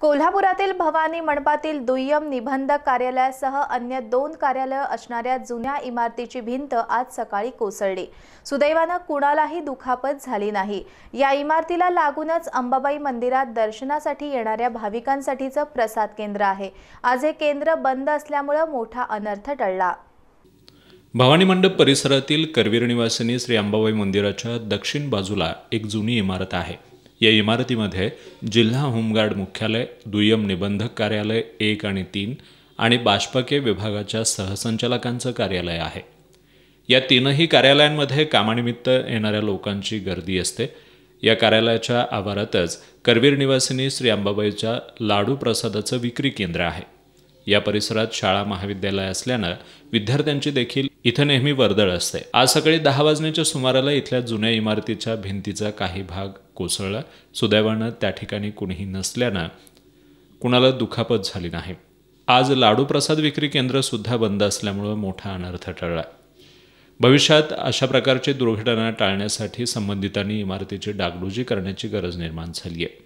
कोल्हापुरातील भवानी मंडपातील दुय्यम निबंधक कार्यालयासह अन्य दोन कार्यालय असणाऱ्या जुन्या इमारतीची भिंत आज सकाळी कोसळली सुदैवानं कुणालाही दुखापत झाली नाही या इमारतीला लागूनच अंबाबाई मंदिरात दर्शनासाठी येणाऱ्या भाविकांसाठीचं प्रसाद केंद्र आहे आज हे केंद्र बंद असल्यामुळं मोठा अनर्थ टळला भवानी मंडप परिसरातील करवीर निवासिनी श्री अंबाबाई मंदिराच्या दक्षिण बाजूला एक जुनी इमारत आहे या इमारतीमध्ये जिल्हा होमगार्ड मुख्यालय दुय्यम निबंधक कार्यालय एक आणि तीन आणि बाष्पके विभागाच्या सहसंचालकांचं कार्यालय आहे या तीनही कार्यालयांमध्ये कामानिमित्त येणाऱ्या लोकांची गर्दी असते या कार्यालयाच्या आवारातच करवीर निवासिनी श्री अंबाबाईच्या लाडू प्रसादाचं विक्री केंद्र आहे या परिसरात शाळा महाविद्यालय असल्यानं विद्यार्थ्यांची देखील इथं नेहमी वर्दळ असते आज सकाळी दहा वाजण्याच्या सुमाराला इथल्या जुन्या इमारतीच्या भिंतीचा काही भाग कोसळला सुदैवानं त्या ठिकाणी कुणीही नसल्यानं कुणाला दुखापत झाली नाही आज लाडू प्रसाद विक्री केंद्र सुद्धा बंद असल्यामुळं मोठा अनर्थ टळला भविष्यात अशा प्रकारची दुर्घटना टाळण्यासाठी संबंधितांनी इमारतीची डागडुजी करण्याची गरज निर्माण झाली आहे